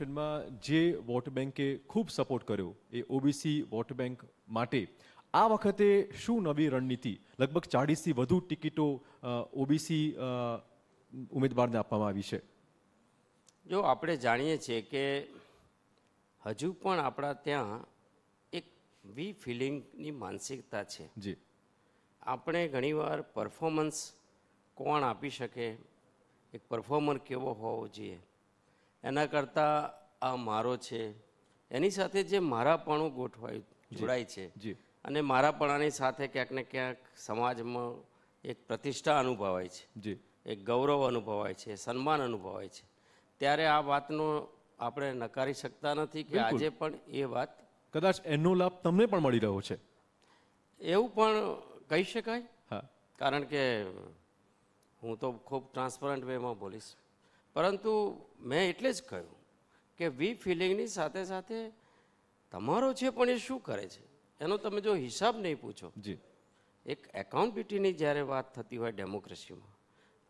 ઇલેક્શનમાં જે વોટ બેંકે ખૂબ સપોર્ટ કર્યો એ ઓબીસી વોટ બેંક માટે આ વખતે શું નવી રણનીતિ લગભગ ચાળીસથી વધુ ટિકિટો ઓબીસી ઉમેદવારને આપવામાં આવી છે જો આપણે જાણીએ છીએ કે હજુ પણ આપણા ત્યાં એક વી ફિલિંગની માનસિકતા છે જી આપણે ઘણીવાર પરફોર્મન્સ કોણ આપી શકે એક પરફોર્મર કેવો હોવો જોઈએ એના કરતાં આ મારો છે એની સાથે જે મારાપણું ગોઠવાયું જોડાય છે અને મારાપણાની સાથે ક્યાંક ને ક્યાંક સમાજમાં એક પ્રતિષ્ઠા અનુભવાય છે એક ગૌરવ અનુભવાય છે સન્માન અનુભવાય છે ત્યારે આ વાતનો આપણે નકારી શકતા નથી કે આજે પણ એ વાત કદાચ એનો લાભ તમને પણ મળી રહ્યો છે એવું પણ કહી શકાય કારણ કે હું તો ખૂબ ટ્રાન્સપરન્ટ વેમાં બોલીશ પરંતુ મેં એટલે જ કહ્યું કે વી ફિલિંગની સાથે સાથે તમારો છે પણ એ શું કરે છે એનો તમે જો હિસાબ નહીં પૂછો જી એક એકાઉન્ટેબિલિટીની જ્યારે વાત થતી હોય ડેમોક્રેસીમાં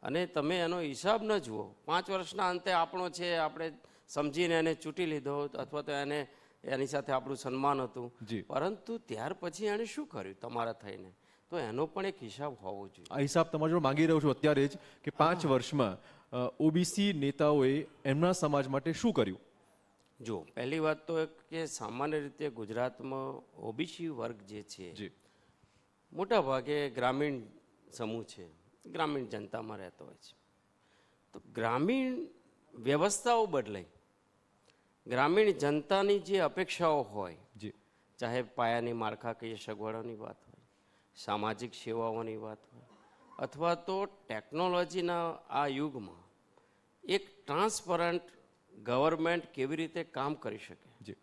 અને તમે એનો હિસાબ ન જુઓ પાંચ વર્ષના અંતે આપણો છે આપણે સમજીને એને ચૂંટી લીધો અથવા તો એને એની સાથે આપણું સન્માન હતું જી પરંતુ ત્યાર પછી એણે શું કર્યું તમારા થઈને તો એનો પણ એક હિસાબ હોવો જોઈએ આ હિસાબ તમારો માંગી રહ્યો છું અત્યારે જ કે પાંચ વર્ષમાં ઓબીસી નેતાઓએ એમના સમાજ માટે શું કર્યું જો પહેલી વાત તો કે સામાન્ય રીતે ગુજરાતમાં ઓબીસી વર્ગ જે છે મોટા ભાગે ગ્રામીણ સમૂહ છે ગ્રામીણ જનતામાં રહેતો હોય છે તો ગ્રામીણ વ્યવસ્થાઓ બદલાઈ ગ્રામીણ જનતાની જે અપેક્ષાઓ હોય ચાહે પાયાની માળખા માળખાકીય સગવડોની વાત હોય સામાજિક સેવાઓની વાત હોય અથવા તો ટેકનોલોજીના આ યુગમાં એક ટ્રાન્સપરન્ટ ગવર્મેન્ટ કેવી રીતે કામ કરી શકે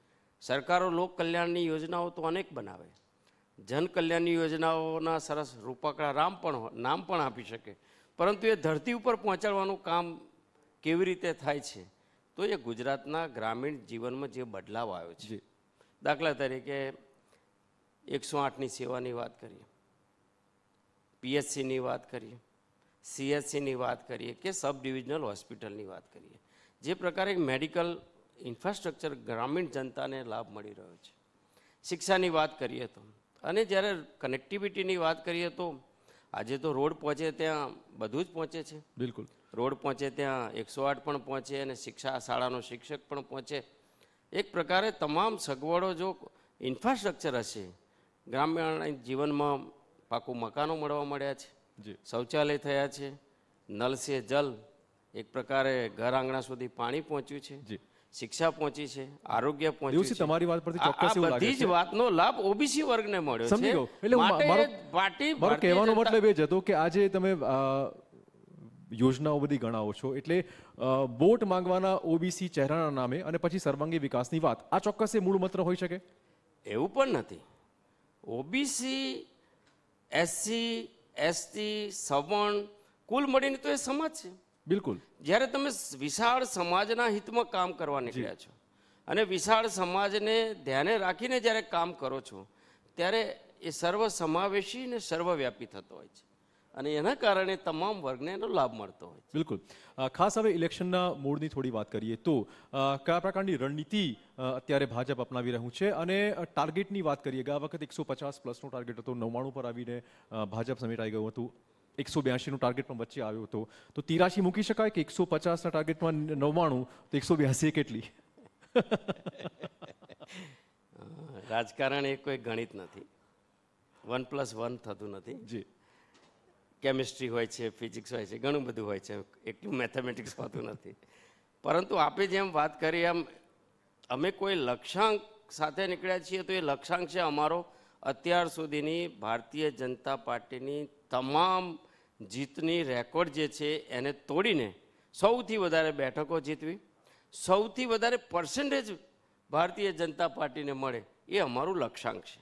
સરકારો લોક કલ્યાણની યોજનાઓ તો અનેક બનાવે જનકલ્યાણની યોજનાઓના સરસ રૂપકડા રામ પણ નામ પણ આપી શકે પરંતુ એ ધરતી ઉપર પહોંચાડવાનું કામ કેવી રીતે થાય છે તો એ ગુજરાતના ગ્રામીણ જીવનમાં જે બદલાવ આવ્યો છે દાખલા તરીકે એકસો આઠની સેવાની વાત કરીએ પીએચસીની વાત કરીએ સીએચસીની વાત કરીએ કે સબ ડિવિઝનલ હોસ્પિટલની વાત કરીએ જે પ્રકારે મેડિકલ ઇન્ફ્રાસ્ટ્રક્ચર ગ્રામીણ જનતાને લાભ મળી રહ્યો છે શિક્ષાની વાત કરીએ તો અને જ્યારે કનેક્ટિવિટીની વાત કરીએ તો આજે તો રોડ પહોંચે ત્યાં બધું જ પહોંચે છે બિલકુલ રોડ પહોંચે ત્યાં એકસો આઠ પણ પહોંચે અને શિક્ષા શાળાનો શિક્ષક પણ પહોંચે એક પ્રકારે તમામ સગવડો જો ઇન્ફ્રાસ્ટ્રક્ચર હશે ગ્રામ્ય જીવનમાં પાકું મકાનો મળવા મળ્યા છે શૌચાલય થયા છે નલસે જલ એક પ્રકારે ઘર આંગણા સુધી પાણી પહોંચ્યું છે શિક્ષા પહોંચી છે આરોગ્ય પહોંચ્યું છે તમારી વાત પરથી ચોક્કસ એવું લાગે છે બધી જ વાતનો લાભ ઓબીસી વર્ગને મળ્યો છે સમજી એટલે મારો પાર્ટી મારો કહેવાનો મતલબ એ જ હતો કે આજે તમે યોજનાઓ બધી ગણાવો છો એટલે બોટ માંગવાના ઓબીસી ચહેરાના નામે અને પછી સર્વાંગી વિકાસની વાત આ ચોક્કસ એ મૂળ મંત્ર હોઈ શકે એવું પણ નથી ઓબીસી એસસી એસટી સવર્ણ કુલ મળીને તો એ સમાજ છે બિલકુલ જ્યારે તમે વિશાળ સમાજના હિતમાં કામ કરવા નીકળ્યા છો અને વિશાળ સમાજને ધ્યાને રાખીને જ્યારે કામ કરો છો ત્યારે એ સર્વ સમાવેશી ને સર્વવ્યાપી થતો હોય છે અને એના કારણે તમામ વર્ગને એનો લાભ મળતો હોય બિલકુલ ખાસ હવે ઇલેક્શનના મૂળની થોડી વાત કરીએ તો કયા પ્રકારની રણનીતિ અત્યારે ભાજપ અપનાવી રહ્યું છે અને ટાર્ગેટની વાત કરીએ ગયા વખત એકસો પચાસ પ્લસનો ટાર્ગેટ હતો નવ્વાણું પર આવીને ભાજપ સમેટાઈ ગયું હતું એકસો બ્યાસીનું ટાર્ગેટ પણ વચ્ચે આવ્યો હતો તો તિરાશી મૂકી શકાય કે એકસો પચાસના ટાર્ગેટમાં નવ્વાણું તો એકસો બ્યાસી કેટલી રાજકારણ એ કોઈ ગણિત નથી વન પ્લસ વન થતું નથી જી કેમિસ્ટ્રી હોય છે ફિઝિક્સ હોય છે ઘણું બધું હોય છે એટલું મેથેમેટિક્સ હોતું નથી પરંતુ આપણે જેમ વાત કરી એમ અમે કોઈ લક્ષ્યાંક સાથે નીકળ્યા છીએ તો એ લક્ષ્યાંક છે અમારો અત્યાર સુધીની ભારતીય જનતા પાર્ટીની તમામ જીતની રેકોર્ડ જે છે એને તોડીને સૌથી વધારે બેઠકો જીતવી સૌથી વધારે પર્સન્ટેજ ભારતીય જનતા પાર્ટીને મળે એ અમારું લક્ષ્યાંક છે